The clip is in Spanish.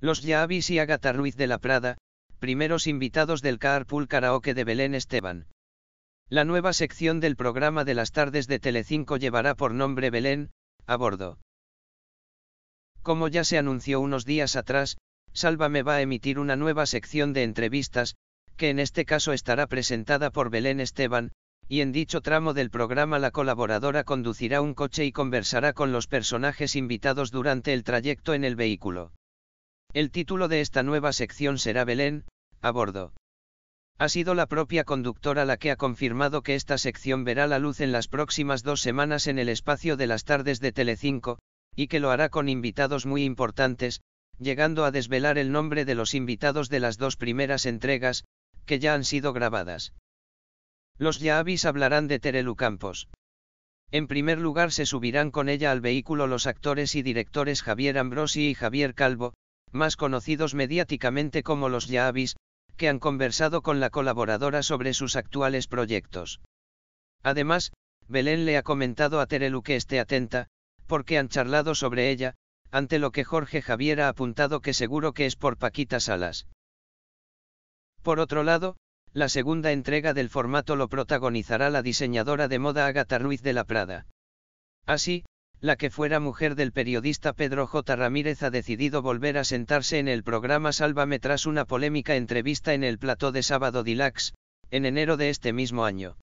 Los Yavis y Agatha Ruiz de la Prada, primeros invitados del Carpool Karaoke de Belén Esteban. La nueva sección del programa de las tardes de Telecinco llevará por nombre Belén, a bordo. Como ya se anunció unos días atrás, Sálvame va a emitir una nueva sección de entrevistas, que en este caso estará presentada por Belén Esteban, y en dicho tramo del programa la colaboradora conducirá un coche y conversará con los personajes invitados durante el trayecto en el vehículo. El título de esta nueva sección será Belén, a bordo. Ha sido la propia conductora la que ha confirmado que esta sección verá la luz en las próximas dos semanas en el espacio de las tardes de Telecinco, y que lo hará con invitados muy importantes, llegando a desvelar el nombre de los invitados de las dos primeras entregas, que ya han sido grabadas. Los Yavis hablarán de Terelu Campos. En primer lugar se subirán con ella al vehículo los actores y directores Javier Ambrosi y Javier Calvo, más conocidos mediáticamente como los Yavis, que han conversado con la colaboradora sobre sus actuales proyectos. Además, Belén le ha comentado a Terelu que esté atenta, porque han charlado sobre ella, ante lo que Jorge Javier ha apuntado que seguro que es por Paquita Salas. Por otro lado, la segunda entrega del formato lo protagonizará la diseñadora de moda Agatha Ruiz de la Prada. Así, la que fuera mujer del periodista Pedro J. Ramírez ha decidido volver a sentarse en el programa Sálvame tras una polémica entrevista en el plató de Sábado Dilax, en enero de este mismo año.